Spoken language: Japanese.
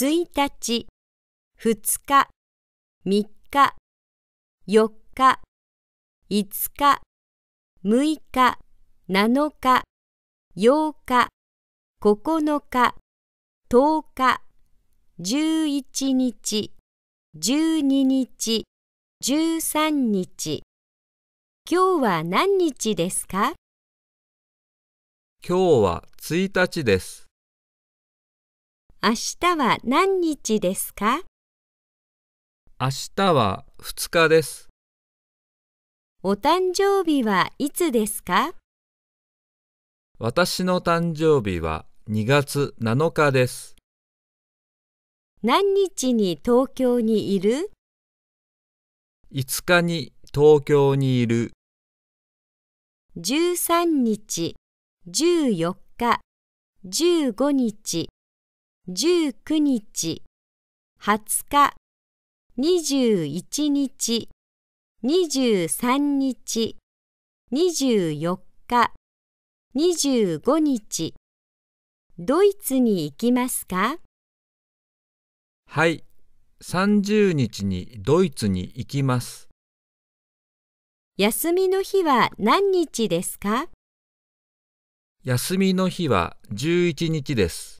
1日、2日、3日、4日、5日、6日、7日、8日、9日、1日、11日、12日、13日。今日は何日ですか今日は1日です。明日は何日ですか明日は2日です。お誕生日はいつですか私の誕生日は2月7日です。何日に東京にいる ?5 日に東京にいる。13日、14日、15日、19日、20日、21日、23日、24日、25日、ドイツに行きますかはい、30日にドイツに行きます。休みの日は何日ですか休みの日は11日です。